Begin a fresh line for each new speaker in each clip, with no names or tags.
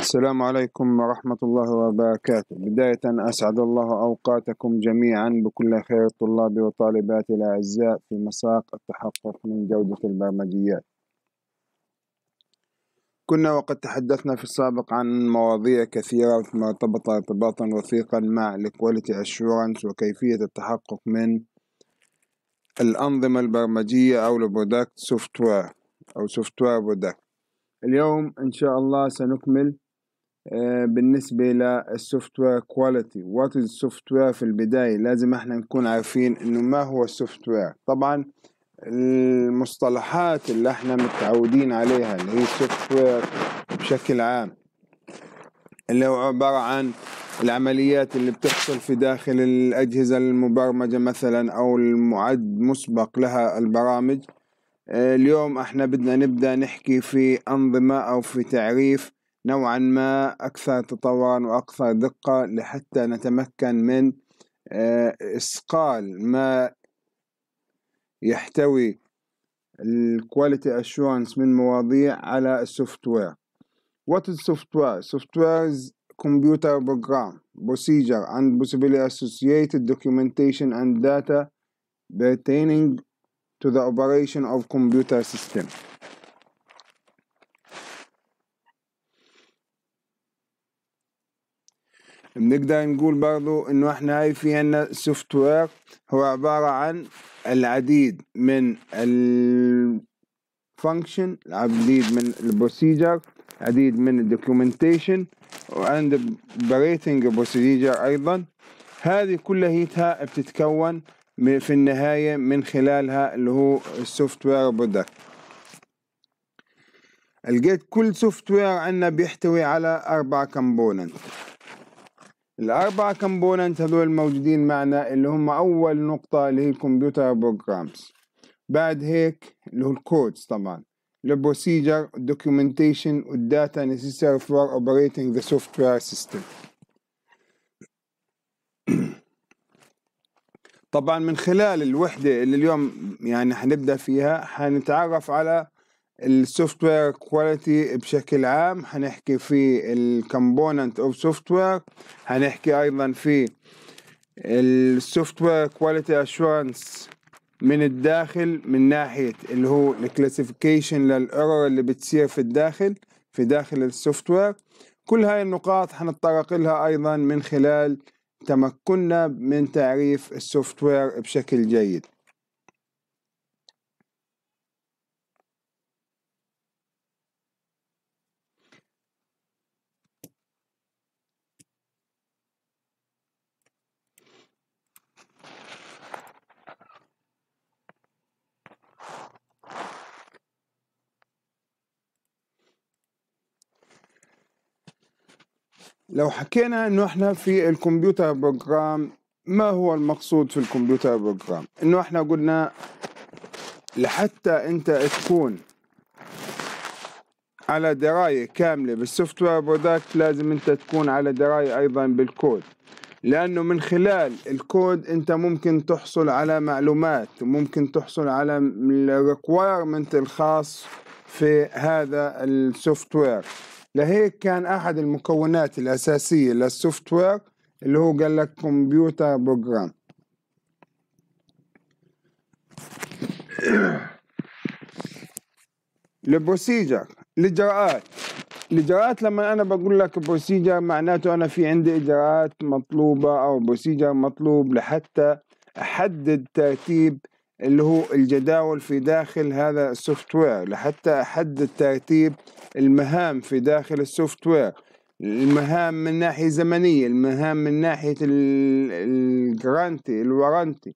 السلام عليكم ورحمة الله وبركاته بداية أسعد الله أوقاتكم جميعا بكل خير طلاب وطالبات الأعزاء في مساق التحقق من جودة البرمجيات كنا وقد تحدثنا في السابق عن مواضيع كثيرة مرتبطة ارتباطا وثيقا مع الكواليتي أشورنس وكيفية التحقق من الأنظمة البرمجية أو البرودكت سوفتوير أو سوفتوير برودكت اليوم إن شاء الله سنكمل آه، بالنسبة للسوفت وير كواليتي وات از السوفت وير في البداية لازم احنا نكون عارفين انه ما هو السوفت وير طبعا المصطلحات اللي احنا متعودين عليها اللي هي السوفت وير بشكل عام اللي هو عبارة عن العمليات اللي بتحصل في داخل الأجهزة المبرمجة مثلا أو المعد مسبق لها البرامج آه، اليوم احنا بدنا نبدأ نحكي في أنظمة أو في تعريف نوعا ما أكثر تطورا وأكثر دقة لحتى نتمكن من إسقال آه، ما يحتوي الكواليتي اشورنس من مواضيع على السوفت وير وات از سوفت وير سوفت وير از كمبيوتر بروجرام بروسيجر اند بوسيبلي اسوسييتد دوكيومنتيشن اند داتا pertaining تو ذا اوبريشن اوف كمبيوتر سيستم بنقدر نقول برضو انه احنا هاي في عنا سوفت وير هو عبارة عن العديد من الفانكشن العديد من البروسيجر العديد من الدوكيومنتيشن وعند بريتنج بروسيجر ايضا هذه كلها بتتكون في النهاية من خلالها اللي هو السوفت وير برودكت لقيت كل سوفت وير عندنا بيحتوي على أربع كومبوننت الأربعة كومبوننت هذول الموجودين معنا اللي هم أول نقطة اللي هي الكمبيوتر بروجرامز بعد هيك اللي هو الكودز طبعا البروسيجر والدوكيومنتيشن والداتا necessary for operating the software system طبعا من خلال الوحدة اللي اليوم يعني حنبدأ فيها حنتعرف على السوفت وير كواليتي بشكل عام حنحكي في الكومبوننت اوف سوفت وير حنحكي ايضا في السوفت وير كواليتي اشورنس من الداخل من ناحيه اللي هو الكلاسيفيكيشن للايرور اللي بتصير في الداخل في داخل السوفت وير كل هاي النقاط حنتطرق لها ايضا من خلال تمكننا من تعريف السوفت وير بشكل جيد لو حكينا انه احنا في الكمبيوتر بروجرام ما هو المقصود في الكمبيوتر بروجرام انه احنا قلنا لحتى انت تكون على دراية كاملة بالسوفت وير برودكت لازم انت تكون على دراية ايضا بالكود لانه من خلال الكود انت ممكن تحصل على معلومات وممكن تحصل على الريكويرمنت الخاص في هذا السوفت وير لهيك كان أحد المكونات الأساسية للسوفت وير اللي هو قال لك كمبيوتر بروجرام البروسيجر الإجراءات الإجراءات لما أنا بقول لك بروسيجر معناته أنا في عندي إجراءات مطلوبة أو بروسيجر مطلوب لحتى أحدد ترتيب اللي هو الجداول في داخل هذا السوفت وير لحتى أحدد ترتيب المهام في داخل السوفت وير المهام من ناحية زمنية المهام من ناحية الجرانتي الورنتي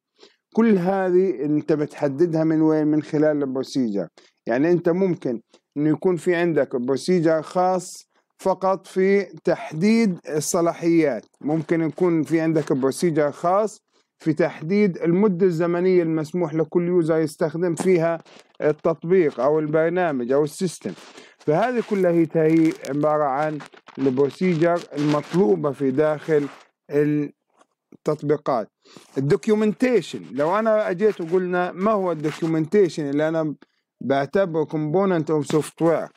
كل هذه انت بتحددها من وين من خلال البروسيجر يعني انت ممكن انه يكون في عندك بروسيجر خاص فقط في تحديد الصلاحيات ممكن يكون في عندك بروسيجر خاص في تحديد المدة الزمنية المسموح لكل يوزر يستخدم فيها التطبيق أو البرنامج أو السيستم فهذه كلها هي عبارة عن البروسيجر المطلوبة في داخل التطبيقات الدوكيومنتيشن لو أنا أجيت وقلنا ما هو الدوكيومنتيشن اللي أنا بعتبره كومبوننت أو سوفت وير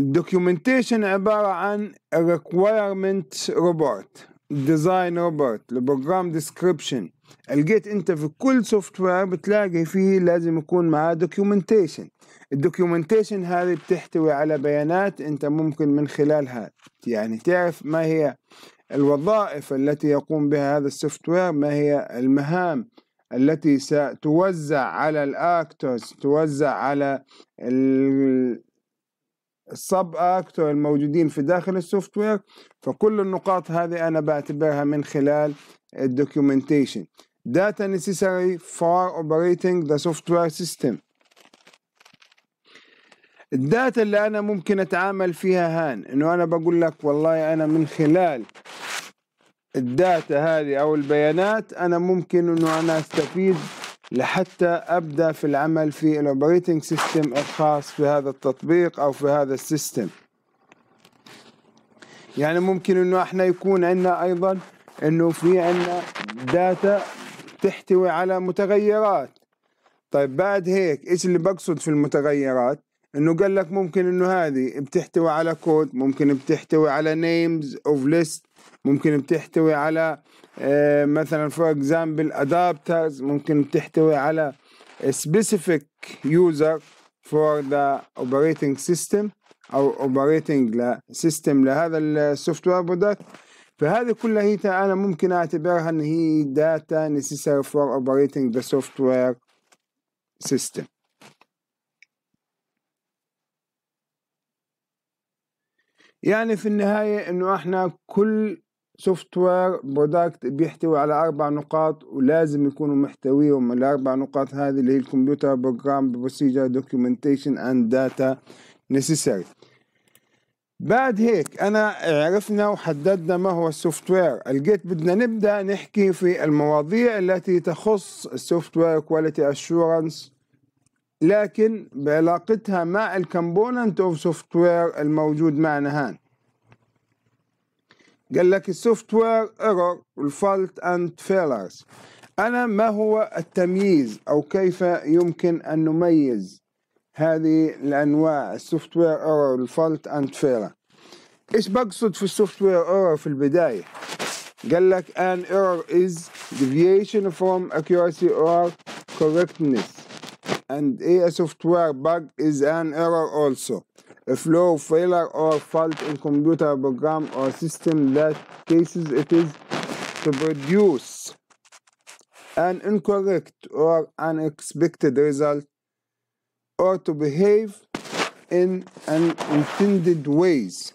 الدوكيومنتيشن عبارة عن requirement report design report البروجرام description لقيت انت في كل سوفت وير بتلاقي فيه لازم يكون معاه دوكيومنتيشن الدوكيومنتيشن هذه بتحتوي على بيانات انت ممكن من خلالها يعني تعرف ما هي الوظائف التي يقوم بها هذا السوفت وير ما هي المهام التي ستوزع على الاكتورز توزع على السب اكتور الموجودين في داخل السوفت وير فكل النقاط هذه انا بعتبرها من خلال الدوكيومنتيشن data necessary for operating the software system الداتا اللي انا ممكن اتعامل فيها هان انه انا بقول لك والله انا من خلال الداتا هذه او البيانات انا ممكن انه انا استفيد لحتى ابدا في العمل في الاوبريتنج سيستم الخاص في هذا التطبيق او في هذا السيستم يعني ممكن انه احنا يكون عندنا ايضا انه في عندنا داتا تحتوي على متغيرات طيب بعد هيك ايش اللي بقصد في المتغيرات انه قال لك ممكن انه هذه بتحتوي على كود ممكن بتحتوي على نيمز اوف ليست ممكن بتحتوي على آه، مثلا فور اكزامبل ادابترز ممكن بتحتوي على سبيسيفيك يوزر فور ذا اوبريتنج سيستم او اوبريتنج سيستم لهذا السوفت وير برودكت فهذه كلها هي انا ممكن اعتبرها ان هي داتا فور اوبريتنج ذا سوفت وير سيستم يعني في النهاية انه احنا كل سوفت وير برودكت بيحتوي على أربع نقاط ولازم يكونوا محتويهم الأربع نقاط هذه اللي هي الكمبيوتر بروجرام بروسيجر دوكيومنتيشن أند داتا نيسيسري بعد هيك أنا عرفنا وحددنا ما هو السوفت وير الجيت بدنا نبدأ نحكي في المواضيع التي تخص السوفت وير كواليتي أشورنس لكن بعلاقتها مع الكمبوننت اوف سوفت وير الموجود معنا هان قال لك السوفت وير ايرور الفالت اند فيلرز انا ما هو التمييز او كيف يمكن ان نميز هذه الانواع السوفت وير ايرور الفالت اند فيلر ايش بقصد في السوفت وير ايرور في البدايه قال لك an error is deviation from accuracy or correctness and a software bug is an error also. A flow failure or fault in computer program or system that cases it is to produce an incorrect or unexpected result or to behave in unintended ways.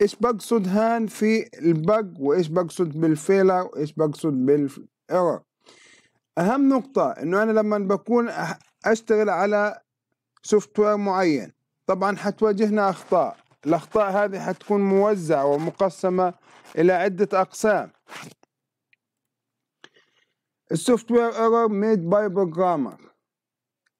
ايش بقصد هان في البق وايش بقصد بالفيلر وايش بقصد بالايرور اهم نقطة انه انا لما بكون اشتغل على سوفت وير معين طبعا حتواجهنا اخطاء الاخطاء هذه حتكون موزعه ومقسمه الى عده اقسام السوفت وير ايرور ميد باي بروجرامر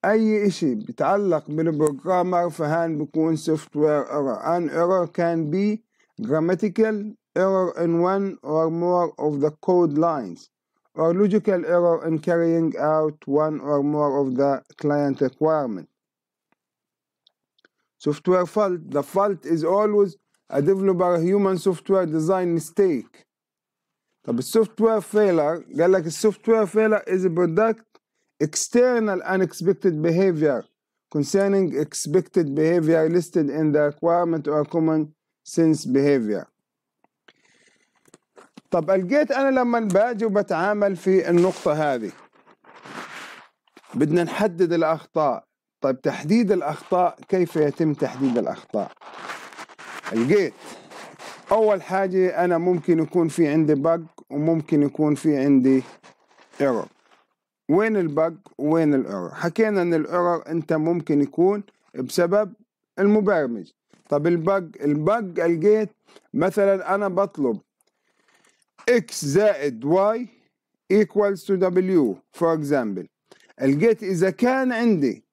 اي اشي بيتعلق بالبروجرامر فهان بيكون سوفت وير ايرور ان ايرور كان بي grammatical error in one or more of the code lines or logical error in carrying out one or more of the client requirements. Software fault. The fault is always a developer human software design mistake. طب software failure: قال لك software failure is a product external unexpected behavior concerning expected behavior listed in the requirement or common sense behavior. طب الجيت انا لما باجي وبتعامل في النقطه هذه بدنا نحدد الاخطاء طيب تحديد الاخطاء كيف يتم تحديد الاخطاء الجيت اول حاجه انا ممكن يكون في عندي بق وممكن يكون في عندي ايرور وين البق وين الايرور حكينا ان الايرور انت ممكن يكون بسبب المبرمج طب البق البق الجيت مثلا انا بطلب x زائد y equals to w for example لقيت إذا كان عندي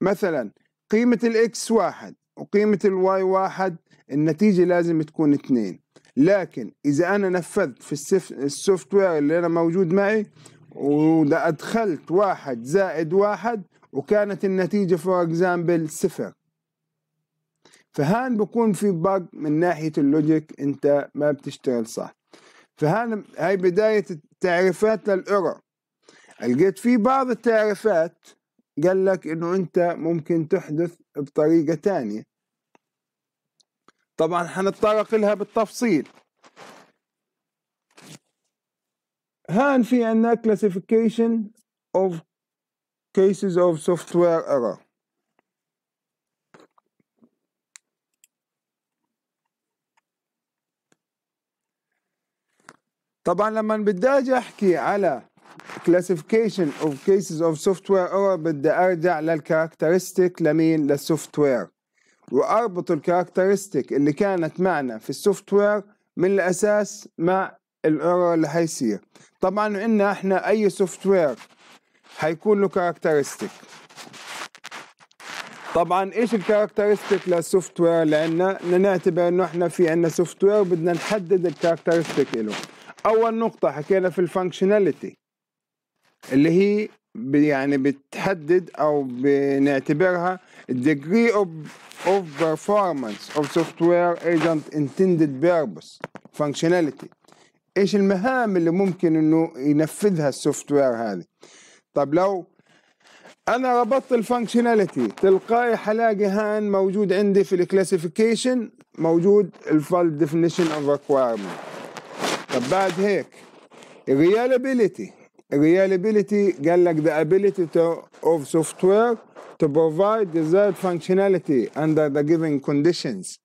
مثلا قيمة الإكس واحد وقيمة الواي واحد النتيجة لازم تكون اتنين لكن إذا أنا نفذت في السوفت وير اللي أنا موجود معي وأدخلت أدخلت واحد زائد واحد وكانت النتيجة فور اكزامبل صفر فهان بكون في باج من ناحية اللوجيك أنت ما بتشتغل صح فهنا هاي بداية التعريفات للإرر لقيت في بعض التعريفات قال لك انه انت ممكن تحدث بطريقة تانية طبعا حنتطرق لها بالتفصيل هان في عندنا classification of cases of software error طبعا لما بدي اجي احكي على كلاسيفيكيشن اوف كيسز اوف سوفت وير بدي ارجع للكاركترستيك لمين للسوفت وير واربط الكاركترستيك اللي كانت معنا في السوفت وير من الاساس مع الايرور اللي حيصير طبعا عندنا احنا اي سوفت وير حيكون له كاركترستيك طبعا ايش الكاركترستيك للسوفت وير اللي نعتبر انه احنا في عندنا سوفت وير بدنا نحدد الكاركترستيك له اول نقطه حكينا في الفانكشناليتي اللي هي يعني بتحدد او بنعتبرها degree of بيرفورمانس performance of software agent intended purpose functionality ايش المهام اللي ممكن انه ينفذها السوفت وير هذه طب لو انا ربطت الفانكشناليتي تلقائي حلاقي هان موجود عندي في الكلاسيفيكيشن موجود الفال ديفينيشن اوف ريكويرمنت طب بعد هيك الريالابيلتي الريالابيلتي قال لك the ability to, of software to provide desired functionality under the given conditions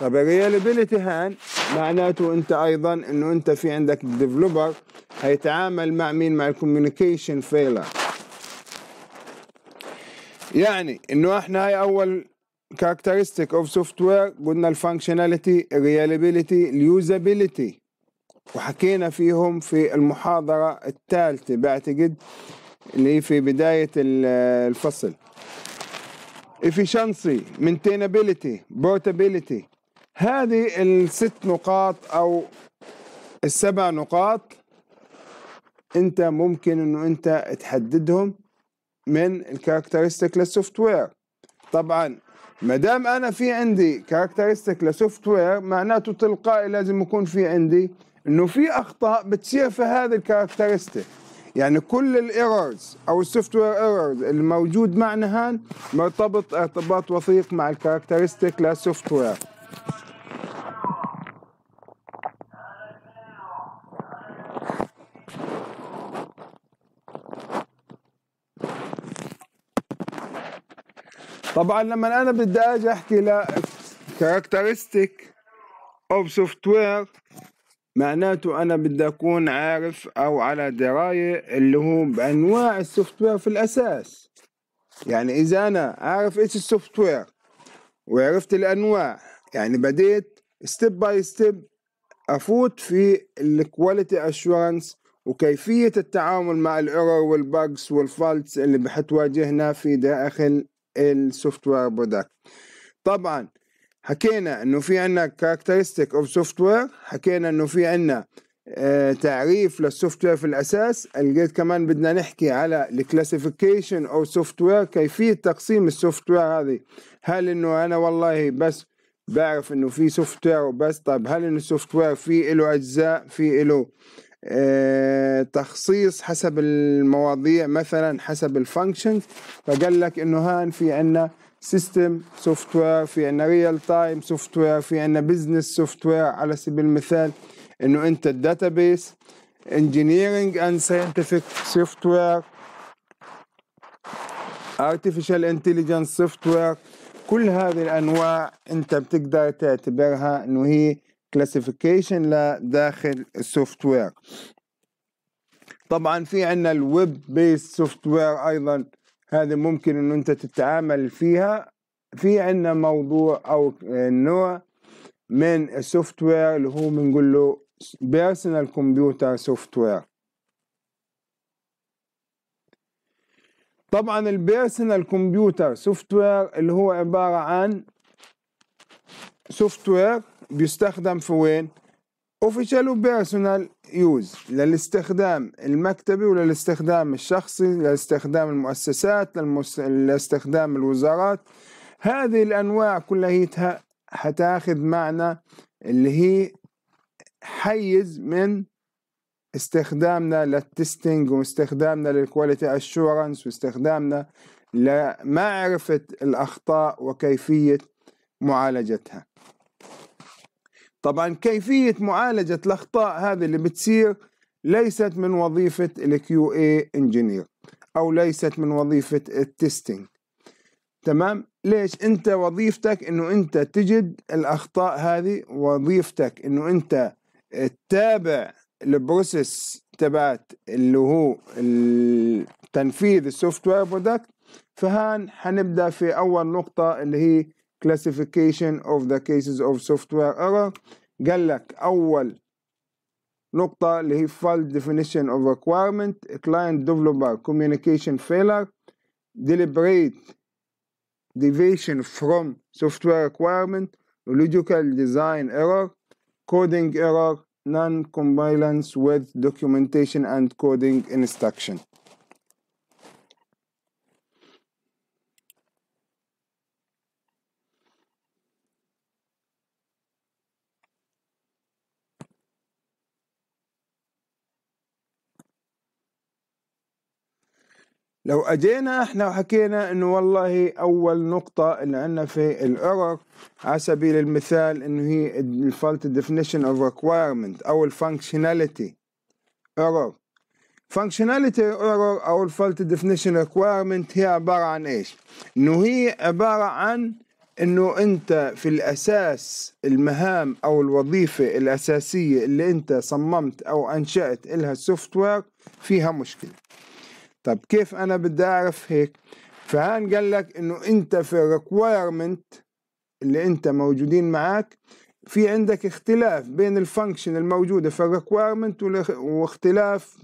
طب الريالابيلتي هان معناته انت ايضا انه انت في عندك الديفلوبر هيتعامل مع مين مع الكوميونيكيشن فيلر يعني انه احنا هاي اول كاركترستيك اوف سوفت وير قلنا الفانكشناليتي الريالابيلتي اليوزابيلتي وحكينا فيهم في المحاضرة الثالثة بعتقد اللي هي في بداية الفصل efficiency maintainability portability هذه الست نقاط أو السبع نقاط انت ممكن انه انت تحددهم من الكاركترستيك للسوفت وير طبعا ما دام انا في عندي كاركترستيك للسوفت وير معناته تلقائي لازم يكون في عندي انه في اخطاء بتصير في هذه الكاركترستيك يعني كل الايرورز او السوفت وير ايرورز الموجود معنا هان مرتبط ارتباط وثيق مع الكاركترستيك للسوفت وير طبعا لما انا بدي اجي احكي لكاركترستيك اوف سوفت وير معناته انا بدي اكون عارف او على درايه اللي هو بانواع السوفت وير في الاساس يعني اذا انا عارف ايش السوفت وير وعرفت الانواع يعني بديت ستيب باي ستيب افوت في الكواليتي اشورنس وكيفيه التعامل مع الايرور والباجز والفالتس اللي حتواجهنا في داخل السوفت وير برودكت طبعا حكينا انه في عندنا كاركترستيك اوف سوفت وير حكينا انه في عندنا آه، تعريف للسوفت وير في الاساس لقيت كمان بدنا نحكي على الكلاسيفيكيشن او سوفت وير كيفيه تقسيم السوفت وير هذه هل انه انا والله بس بعرف انه في سوفت وير وبس طيب هل انه السوفت وير في له اجزاء في له آه تخصيص حسب المواضيع مثلا حسب الفانكشنز فقال لك انه هان في عندنا سيستم سوفت وير في عندنا ريال تايم سوفت وير في عندنا بزنس سوفت وير على سبيل المثال انه انت بيس انجينيرنج اند ساينتفك سوفت وير ارتفيشال انتليجنس سوفت وير كل هذه الانواع انت بتقدر تعتبرها انه هي كلاسيفيكيشن لداخل السوفت وير طبعا في عندنا الويب بيست سوفت وير ايضا هذه ممكن ان انت تتعامل فيها في عندنا موضوع او نوع من السوفت وير اللي هو بنقول له بيرسونال كمبيوتر سوفت وير طبعا البيرسونال كمبيوتر سوفت وير اللي هو عباره عن سوفت وير بيستخدم في وين اوفيشال وبيرسونال يوز للاستخدام المكتبي وللاستخدام الشخصي للاستخدام المؤسسات للمس... لاستخدام الوزارات هذه الانواع كلها حتاخذ معنى اللي هي حيز من استخدامنا للتستنج واستخدامنا للكواليتي اشورنس واستخدامنا لمعرفة الأخطاء وكيفية معالجتها طبعا كيفية معالجة الأخطاء هذه اللي بتصير ليست من وظيفة الكيو اي انجينير أو ليست من وظيفة التستنج تمام ليش انت وظيفتك انه انت تجد الاخطاء هذه وظيفتك انه انت تتابع البروسيس تبعت اللي هو تنفيذ السوفت وير برودكت فهان حنبدا في اول نقطه اللي هي classification of the cases of software error قال لك أول نقطة اللي هي definition of requirement client developer communication failure deliberate deviation from software requirement logical design error coding error non-compliance with documentation and coding instruction لو اجينا احنا وحكينا انه والله اول نقطة اللي عندنا في الايرور على سبيل المثال انه هي الفالت ديفينيشن اوف ريكوايرمنت او الفانكشناليتي ايرور فانكشناليتي ايرور او الفالت ديفينيشن ريكوايرمنت هي عبارة عن ايش؟ انه هي عبارة عن انه انت في الاساس المهام او الوظيفة الاساسية اللي انت صممت او انشأت لها السوفت وير فيها مشكلة طب كيف انا بدي اعرف هيك فهان قال لك انه انت في الريكويرمنت اللي انت موجودين معاك في عندك اختلاف بين الفانكشن الموجوده في الريكويرمنت واختلاف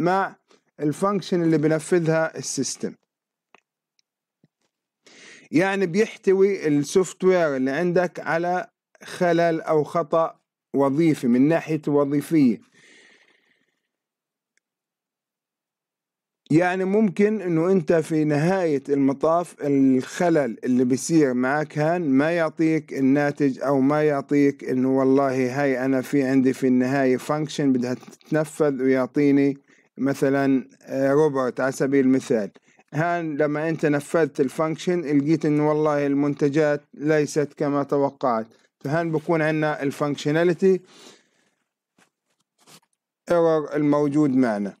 مع الفانكشن اللي بنفذها السيستم يعني بيحتوي السوفت وير اللي عندك على خلل او خطا وظيفي من ناحيه وظيفيه يعني ممكن انه انت في نهاية المطاف الخلل اللي بيصير معك هان ما يعطيك الناتج او ما يعطيك انه والله هاي انا في عندي في النهاية فانكشن بدها تتنفذ ويعطيني مثلا آه، روبوت على سبيل المثال هان لما انت نفذت الفانكشن لقيت انه والله المنتجات ليست كما توقعت فهان بكون عندنا الفانكشناليتي ايرور الموجود معنا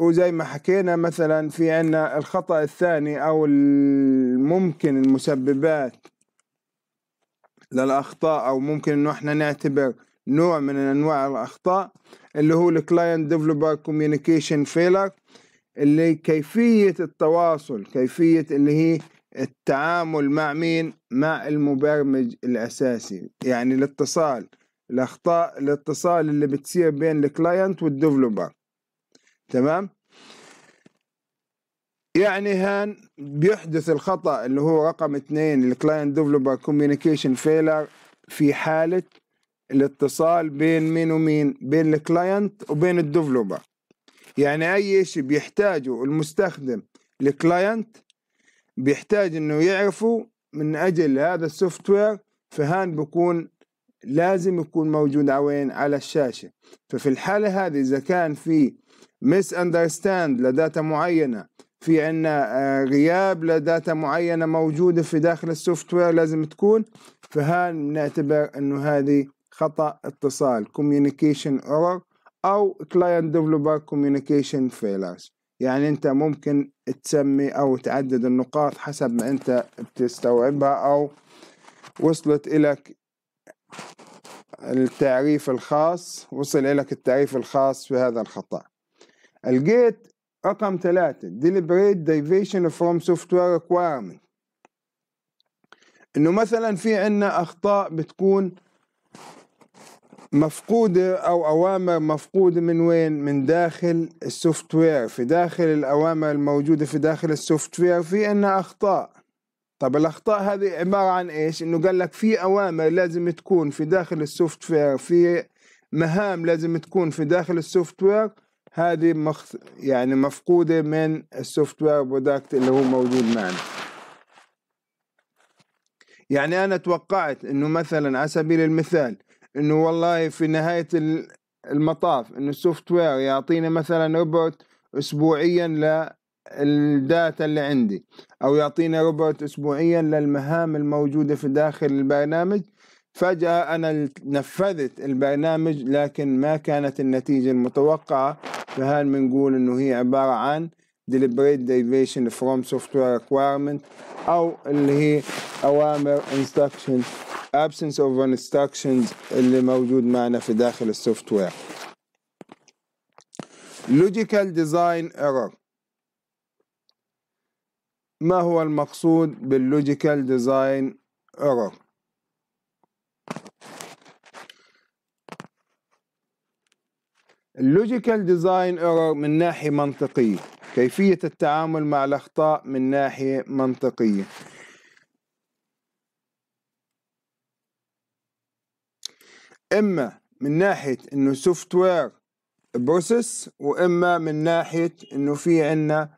وزي ما حكينا مثلا في عنا الخطأ الثاني أو الممكن المسببات للأخطاء أو ممكن أنه احنا نعتبر نوع من أنواع الأخطاء اللي هو الكلاينت ديفلوبر كوميونيكيشن فيلر اللي كيفية التواصل كيفية اللي هي التعامل مع مين مع المبرمج الأساسي يعني الاتصال الأخطاء الاتصال اللي بتصير بين الكلاينت والديفلوبر تمام يعني هان بيحدث الخطأ اللي هو رقم اثنين الكلاينت ديفلوبر كوميونيكيشن فيلر في حالة الاتصال بين مين ومين بين الكلاينت وبين الديفلوبر يعني اي شيء بيحتاجه المستخدم الكلاينت بيحتاج انه يعرفه من اجل هذا السوفت وير فهان بكون لازم يكون موجود عوين على الشاشه ففي الحاله هذه اذا كان في ميس اندرستاند لداتا معينه في عندنا غياب لداتا معينه موجوده في داخل السوفت وير لازم تكون فهان نعتبر انه هذه خطا اتصال كوميونيكيشن error او كلاينت ديفلوبر كوميونيكيشن فيلرز يعني انت ممكن تسمي او تعدد النقاط حسب ما انت بتستوعبها او وصلت لك التعريف الخاص وصل لك التعريف الخاص في هذا الخطأ الجيت رقم ثلاثة deliberate deviation from software requirement انه مثلا في عندنا اخطاء بتكون مفقودة أو أوامر مفقودة من وين؟ من داخل السوفت وير، في داخل الأوامر الموجودة في داخل السوفت وير في عندنا أخطاء. طب الأخطاء هذه عبارة عن إيش؟ إنه قال لك في أوامر لازم تكون في داخل السوفت وير، في مهام لازم تكون في داخل السوفت وير هذه مخ يعني مفقودة من السوفت وير برودكت اللي هو موجود معنا يعني أنا توقعت أنه مثلا على سبيل المثال أنه والله في نهاية المطاف أنه السوفت وير يعطيني مثلا روبوت أسبوعيا للداتا اللي عندي أو يعطينا روبوت أسبوعيا للمهام الموجودة في داخل البرنامج فجأة أنا نفذت البرنامج لكن ما كانت النتيجة المتوقعة فهل بنقول انه هي عبارة عن deliberate deviation from software requirement او اللي هي اوامر instructions absence of instructions اللي موجود معنا في داخل السوفتوير logical design error ما هو المقصود باللوجيكال ديزاين ايرور اللوجيكال ديزاين ايرور من ناحية منطقية كيفية التعامل مع الأخطاء من ناحية منطقية إما من ناحية إنه سوفت وير بروسيس وإما من ناحية إنه في عنا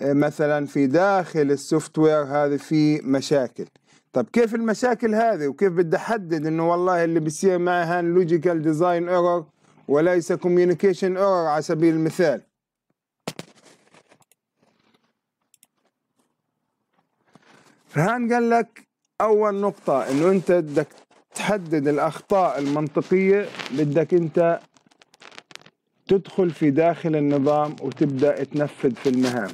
آه، مثلا في داخل السوفت وير هذا في مشاكل طب كيف المشاكل هذه وكيف بدي أحدد إنه والله اللي بيصير معي هان لوجيكال ديزاين ايرور وليس كوميونيكيشن ايرور على سبيل المثال فرهان قال لك اول نقطة انه انت بدك تحدد الاخطاء المنطقية بدك انت تدخل في داخل النظام وتبدأ تنفذ في المهام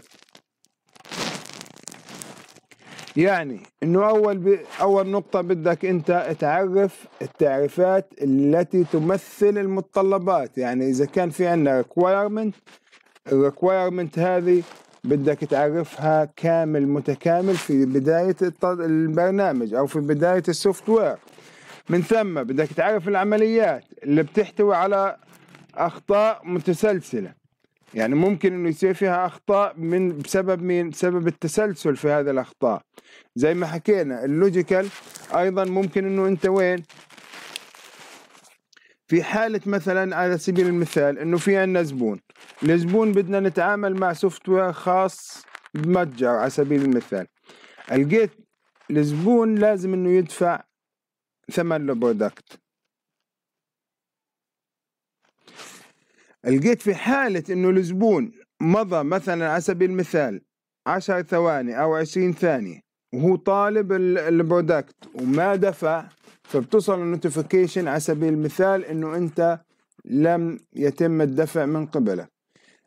يعني انه اول ب... اول نقطه بدك انت تعرف التعريفات التي تمثل المتطلبات يعني اذا كان في عندنا ريكويرمنت الريكويرمنت هذه بدك تعرفها كامل متكامل في بدايه البرنامج او في بدايه السوفت وير من ثم بدك تعرف العمليات اللي بتحتوي على اخطاء متسلسله يعني ممكن انه يصير فيها اخطاء من بسبب مين؟ بسبب التسلسل في هذه الاخطاء. زي ما حكينا اللوجيكال ايضا ممكن انه انت وين؟ في حالة مثلا على سبيل المثال انه في عندنا زبون، الزبون بدنا نتعامل مع سوفت وير خاص بمتجر على سبيل المثال. لقيت الزبون لازم انه يدفع ثمن البرودكت لقيت في حالة انه الزبون مضى مثلا على سبيل المثال عشر ثواني او عشرين ثانية وهو طالب البرودكت وما دفع فبتوصل النوتيفيكيشن على سبيل المثال انه انت لم يتم الدفع من قبلك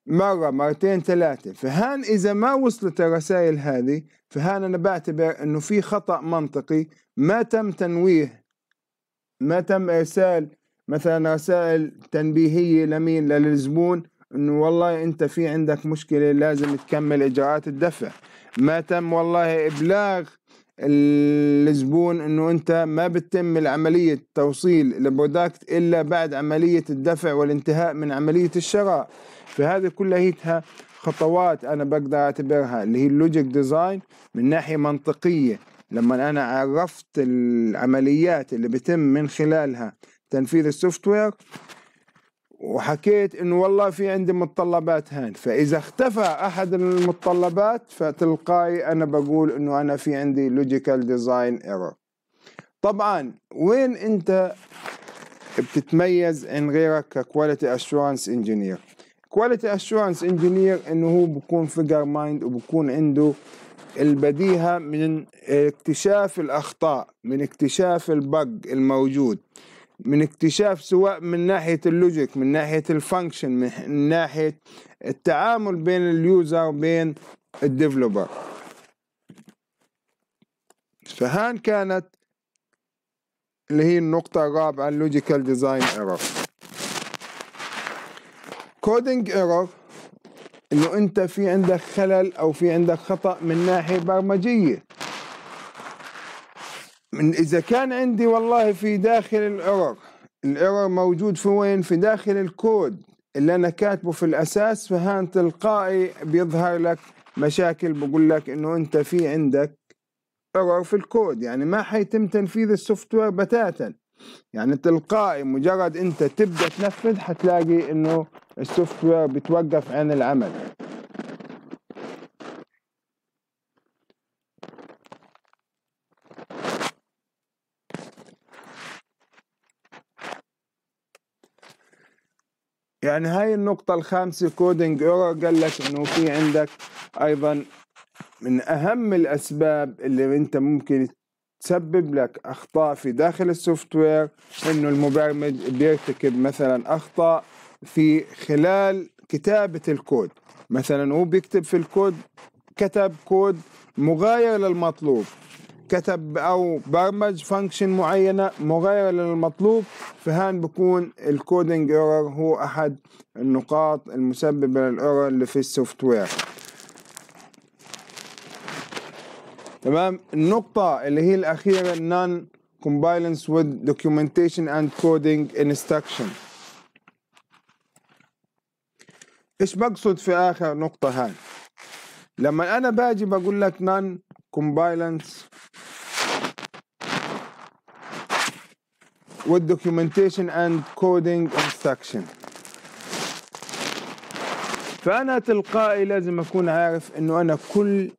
مرة مرتين ثلاثة فهان إذا ما وصلت الرسائل هذه فهان أنا بعتبر أنه في خطأ منطقي ما تم تنويه ما تم إرسال مثلا رسائل تنبيهيه لمين للزبون انه والله انت في عندك مشكله لازم تكمل اجراءات الدفع ما تم والله ابلاغ الزبون انه انت ما بتتم العمليه توصيل البرودكت الا بعد عمليه الدفع والانتهاء من عمليه الشراء فهذه كلها خطوات انا بقدر اعتبرها اللي هي اللوجيك ديزاين من ناحيه منطقيه لما انا عرفت العمليات اللي بتم من خلالها تنفيذ السوفت وير وحكيت انه والله في عندي متطلبات هان فاذا اختفى احد المتطلبات فتلقائي انا بقول انه انا في عندي لوجيكال ديزاين ايرور طبعا وين انت بتتميز عن غيرك ككواليتي اشورنس انجينير كواليتي اشورنس انجينير انه هو بكون فيجر مايند وبكون عنده البديهه من اكتشاف الاخطاء من اكتشاف البق الموجود من اكتشاف سواء من ناحية اللوجيك من ناحية الفانكشن من ناحية التعامل بين اليوزر وبين الديفلوبر فهان كانت اللي هي النقطة الرابعة اللوجيكال ديزاين ايرور كودينج ايرور انه انت في عندك خلل او في عندك خطأ من ناحية برمجية من إذا كان عندي والله في داخل الإيرور الإيرور موجود في وين؟ في داخل الكود اللي أنا كاتبه في الأساس فهان تلقائي بيظهر لك مشاكل بقول لك إنه أنت في عندك إيرور في الكود يعني ما حيتم تنفيذ السوفت وير بتاتا يعني تلقائي مجرد أنت تبدأ تنفذ حتلاقي إنه السوفت وير بتوقف عن العمل يعني هاي النقطة الخامسة كودينج ايرور قال لك انه في عندك ايضا من اهم الاسباب اللي انت ممكن تسبب لك اخطاء في داخل السوفت وير انه المبرمج بيرتكب مثلا اخطاء في خلال كتابة الكود مثلا هو بيكتب في الكود كتب كود مغاير للمطلوب كتب او برمج فانكشن معينه مغايره للمطلوب فهان بكون الكودينج ايرور هو احد النقاط المسببه للايرور اللي في السوفت وير تمام النقطه اللي هي الاخيره نان كومبايلنس with documentation and coding instruction ايش بقصد في اخر نقطة هاي لما انا باجي بقول لك non كومبايلنس والدوكيومنتيشن اند كودينج انستراكشن فانا تلقائي لازم اكون عارف انه انا كل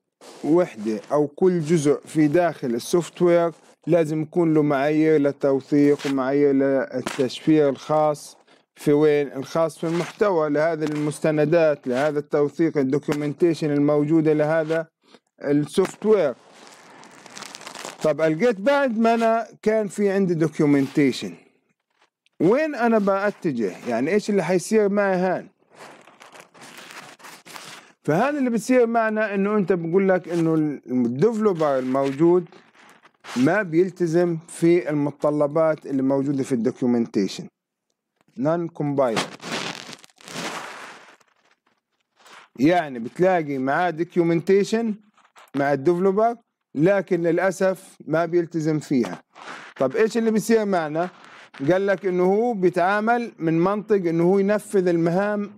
وحده او كل جزء في داخل السوفت وير لازم يكون له معايير للتوثيق ومعايير للتشفير الخاص في وين الخاص في المحتوى لهذه المستندات لهذا التوثيق الدوكيومنتيشن الموجوده لهذا السوفت وير طب القيت بعد ما انا كان في عندي دوكيومنتيشن وين انا باتجه يعني ايش اللي حيصير معي هان فهذا اللي بتصير معنا انه انت بقول لك انه الديفلوبر الموجود ما بيلتزم في المتطلبات اللي موجوده في الدوكيومنتيشن نون كومبايل يعني بتلاقي معاه دوكيومنتيشن مع الديفلوبر لكن للأسف ما بيلتزم فيها طب إيش اللي بيصير معنا قال لك انه هو بيتعامل من منطق انه هو ينفذ المهام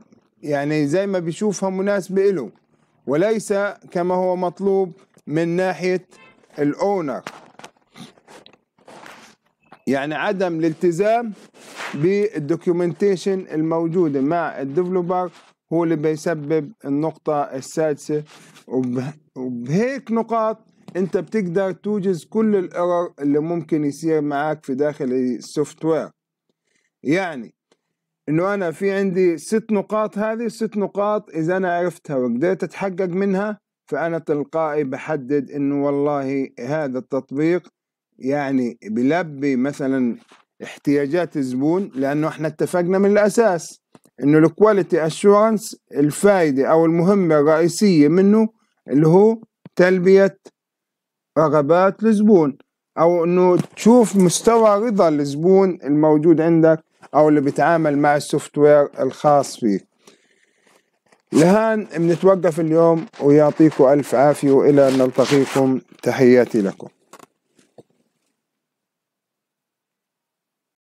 يعني زي ما بيشوفها مناسبه له وليس كما هو مطلوب من ناحيه الاونر يعني عدم الالتزام بالدوكيومنتيشن الموجوده مع الديفلوبر هو اللي بيسبب النقطه السادسه وبهيك نقاط انت بتقدر توجز كل الايرور اللي ممكن يصير معاك في داخل السوفت وير يعني انه انا في عندي ست نقاط هذه الست نقاط اذا انا عرفتها وقدرت اتحقق منها فانا تلقائي بحدد انه والله هذا التطبيق يعني بيلبي مثلا احتياجات الزبون لانه احنا اتفقنا من الاساس انه الكواليتي اشورنس الفائده او المهمه الرئيسيه منه اللي هو تلبيه رغبات الزبون او انه تشوف مستوى رضا الزبون الموجود عندك او اللي بيتعامل مع السوفت وير الخاص فيه لهان بنتوقف اليوم ويعطيكم الف عافيه والى ان نلتقيكم تحياتي لكم